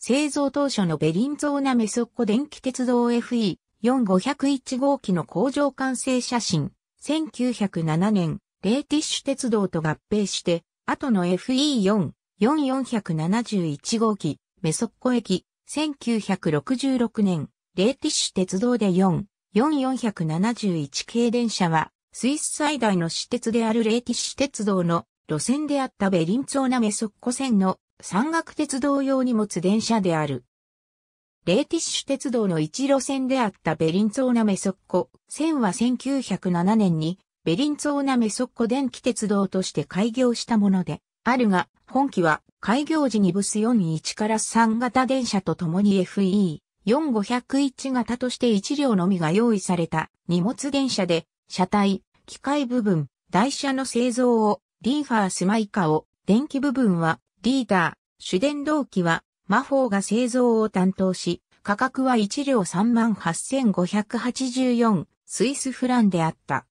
製造当初のベリンゾーナメソッコ電気鉄道 FE4501 号機の工場完成写真、1907年、レーティッシュ鉄道と合併して、後の FE4-4471 号機、メソッコ駅、1966年、レーティッシュ鉄道で4-4471系電車は、スイス最大の私鉄であるレーティッシュ鉄道の路線であったベリンツーナメソッコ線の山岳鉄道用に持つ電車である。レーティッシュ鉄道の一路線であったベリンツォーナメソッコ線は1907年にベリンツォーナメソッコ電気鉄道として開業したものであるが、本機は開業時にブス41から3型電車とともに FE4501 型として1両のみが用意された荷物電車で車体、機械部分、台車の製造をリーファースマイカを電気部分はリーダー、主電動機は、魔法が製造を担当し、価格は1両38,584スイスフランであった。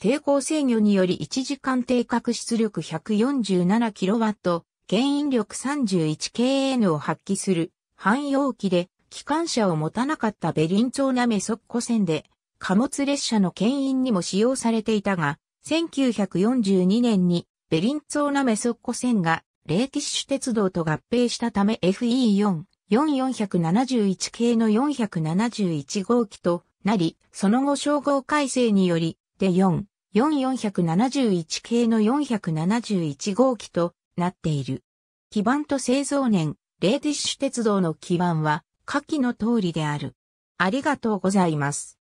抵抗制御により1時間定格出力 147kW、牽引力 31kN を発揮する汎用機で、機関車を持たなかったベリンツォーナメ速コ線で、貨物列車の牽引にも使用されていたが、1942年にベリンツォーナメ速コ線がレーティッシュ鉄道と合併したため FE4、4471系の471号機となり、その後称号改正により、で4、4471系の471号機となっている。基盤と製造年、レーティッシュ鉄道の基盤は、下記の通りである。ありがとうございます。